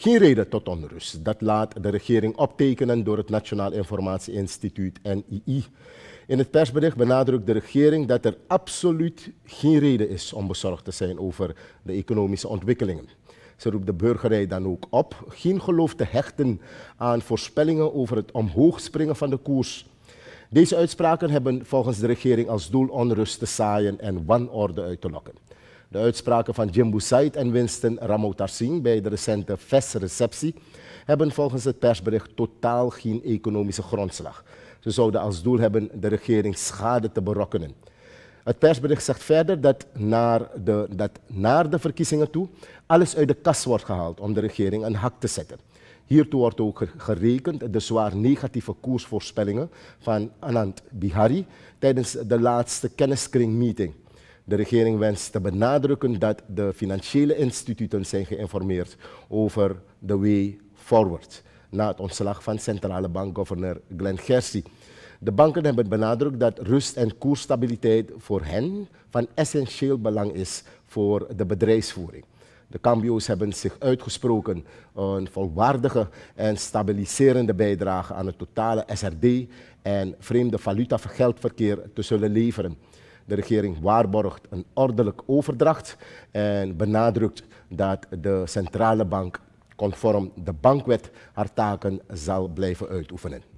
Geen reden tot onrust. Dat laat de regering optekenen door het Nationaal Informatie Instituut NII. In het persbericht benadrukt de regering dat er absoluut geen reden is om bezorgd te zijn over de economische ontwikkelingen. Ze roept de burgerij dan ook op geen geloof te hechten aan voorspellingen over het omhoog springen van de koers. Deze uitspraken hebben volgens de regering als doel onrust te zaaien en wanorde uit te lokken. De uitspraken van Jim Boussaid en Winston Ramotarsing bij de recente VES-receptie hebben volgens het persbericht totaal geen economische grondslag. Ze zouden als doel hebben de regering schade te berokkenen. Het persbericht zegt verder dat naar, de, dat naar de verkiezingen toe alles uit de kas wordt gehaald om de regering een hak te zetten. Hiertoe wordt ook gerekend de zwaar negatieve koersvoorspellingen van Anand Bihari tijdens de laatste kenniskringmeeting. De regering wenst te benadrukken dat de financiële instituten zijn geïnformeerd over de way forward na het ontslag van centrale bankgouverneur Glenn Gersie. De banken hebben benadrukt dat rust en koersstabiliteit voor hen van essentieel belang is voor de bedrijfsvoering. De cambio's hebben zich uitgesproken een volwaardige en stabiliserende bijdrage aan het totale SRD en vreemde valuta geldverkeer te zullen leveren. De regering waarborgt een ordelijk overdracht en benadrukt dat de centrale bank conform de bankwet haar taken zal blijven uitoefenen.